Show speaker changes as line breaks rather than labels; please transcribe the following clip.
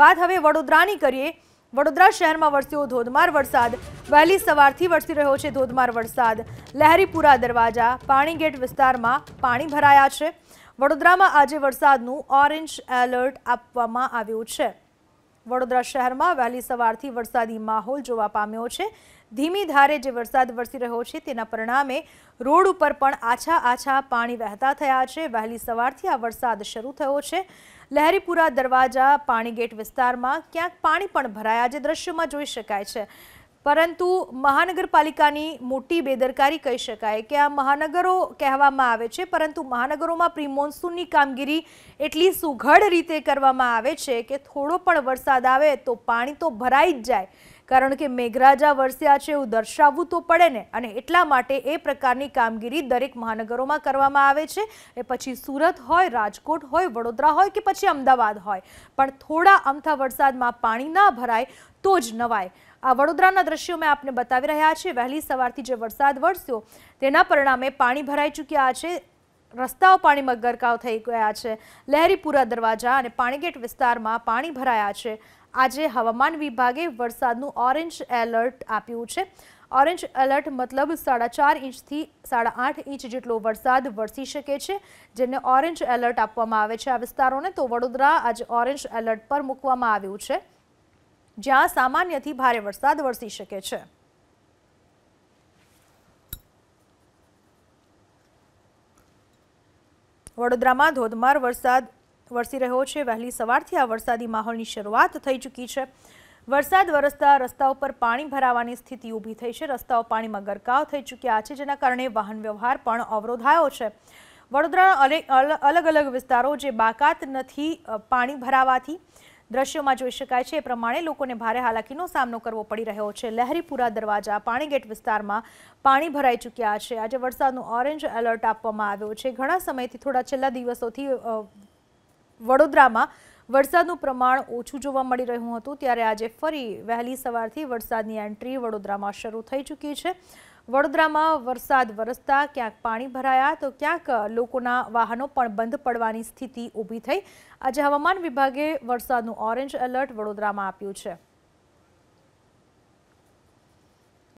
વાત હવે વડોદરાની કરીએ વડોદરા શહેરમાં વરસ્યો ધોધમાર વરસાદ વહેલી સવારથી વરસી રહ્યો છે ધોધમાર વરસાદ લહેરીપુરા દરવાજા પાણીગેટ વિસ્તારમાં પાણી ભરાયા છે વડોદરામાં આજે વરસાદનું ઓરેન્જ એલર્ટ આપવામાં આવ્યું છે વડોદરા શહેરમાં વહેલી સવારથી વરસાદી માહોલ જોવા પામ્યો છે ધીમી ધારે જે વરસાદ વરસી રહ્યો છે તેના પરિણામે રોડ ઉપર પણ આછા આછા પાણી વહેતા થયા છે વહેલી સવારથી આ વરસાદ શરૂ થયો છે લહેરીપુરા દરવાજા પાણીગેટ વિસ્તારમાં ક્યાંક પાણી પણ ભરાયા જે દ્રશ્યોમાં જોઈ શકાય છે પરંતુ મહાનગરપાલિકાની મોટી બેદરકારી કહી શકાય કે આ મહાનગરો કહેવામાં આવે છે પરંતુ મહાનગરોમાં પ્રિમોન્સૂનની કામગીરી એટલી સુઘડ રીતે કરવામાં આવે છે કે થોડો પણ વરસાદ આવે તો પાણી તો ભરાઈ જ જાય કારણ કે મેઘરાજા વરસ્યા છે એવું દર્શાવવું તો પડે ને અને એટલા માટે એ પ્રકારની કામગીરી દરેક મહાનગરોમાં કરવામાં આવે છે એ પછી સુરત હોય રાજકોટ હોય વડોદરા હોય કે પછી અમદાવાદ હોય પણ થોડા અમથા વરસાદમાં પાણી ના ભરાય તો જ નવાય આ વડોદરાના દ્રશ્યો મેં આપને બતાવી રહ્યા છે વહેલી સવારથી જે વરસાદ વરસ્યો તેના પરિણામે પાણી ભરાઈ ચૂક્યા છે રસ્તાઓ પાણીમાં ગરકાવ થઈ ગયા છે લહેરીપુરા દરવાજા અને પાણીગેટ વિસ્તારમાં પાણી ભરાયા છે આજે હવામાન વિભાગે વરસાદનું ઓરેન્જ એલર્ટ આપ્યું છે ઓરેન્જ એલર્ટ મતલબ સાડા ચાર ઇંચથી સાડા આઠ ઇંચ જેટલો વરસાદ વરસી શકે છે જેને ઓરેન્જ એલર્ટ આપવામાં આવે છે આ વિસ્તારોને તો વડોદરા આજે ઓરેન્જ એલર્ટ પર મૂકવામાં આવ્યું છે જ્યાં સામાન્યથી ભારે વરસાદ વરસી શકે છે વડોદરામાં ધોધમાર વરસાદ વરસી રહ્યો છે વહેલી સવારથી આ વરસાદી માહોલની શરૂઆત થઈ ચૂકી છે વરસાદ વરસતા રસ્તા ઉપર પાણી ભરાવાની સ્થિતિ ઊભી થઈ છે રસ્તાઓ પાણીમાં ગરકાવ થઈ ચૂક્યા છે જેના કારણે વાહન વ્યવહાર પણ અવરોધાયો છે વડોદરાના અલગ અલગ વિસ્તારો જે બાકાત નથી પાણી ભરાવાથી દ્રશ્યોમાં જોઈ શકાય છે એ પ્રમાણે લોકોને ભારે હાલાકીનો સામનો કરવો પડી રહ્યો છે લહેરીપુરા દરવાજા પાણીગેટ વિસ્તારમાં પાણી ભરાઈ ચૂક્યા છે આજે વરસાદનું ઓરેન્જ એલર્ટ આપવામાં આવ્યો છે ઘણા સમયથી થોડા છેલ્લા દિવસોથી વડોદરામાં વરસાદનું પ્રમાણ ઓછું જોવા મળી રહ્યું હતું ત્યારે આજે ફરી વહેલી સવારથી વરસાદની એન્ટ્રી વડોદરામાં શરૂ થઈ ચૂકી છે વડોદરામાં વરસાદ વરસતા ક્યાંક પાણી ભરાયા તો ક્યાંક લોકોના વાહનો પણ બંધ પડવાની સ્થિતિ ઊભી થઈ આજે હવામાન વિભાગે વરસાદનું ઓરેન્જ એલર્ટ વડોદરામાં આપ્યું છે